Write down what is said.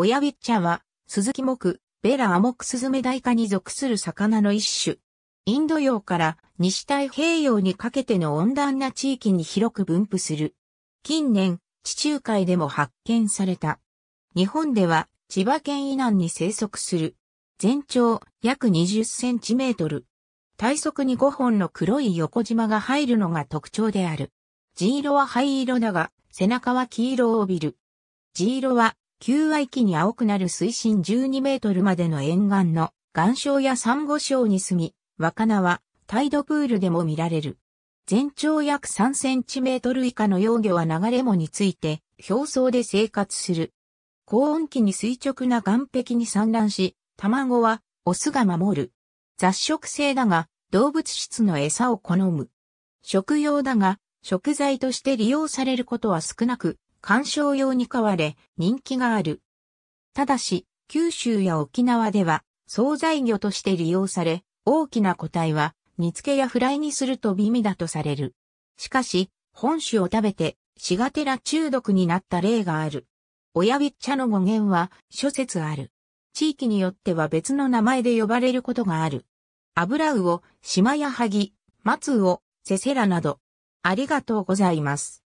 親ウィッチャは、鈴木木、ベラアモクスズメダイカに属する魚の一種。インド洋から西太平洋にかけての温暖な地域に広く分布する。近年、地中海でも発見された。日本では千葉県以南に生息する。全長約20センチメートル。体側に5本の黒い横縞が入るのが特徴である。地色は灰色だが、背中は黄色を帯びる。地色は求愛期に青くなる水深12メートルまでの沿岸の岩礁や珊瑚礁に住み、若菜はタイドプールでも見られる。全長約3センチメートル以下の幼魚は流れ藻について表層で生活する。高温期に垂直な岩壁に産卵し、卵はオスが守る。雑食性だが動物質の餌を好む。食用だが食材として利用されることは少なく、観賞用に買われ、人気がある。ただし、九州や沖縄では、惣菜魚として利用され、大きな個体は、煮付けやフライにすると美味だとされる。しかし、本種を食べて、シガテラ中毒になった例がある。親ビッチャの語源は諸説ある。地域によっては別の名前で呼ばれることがある。油魚、島や萩、松魚、セセラなど。ありがとうございます。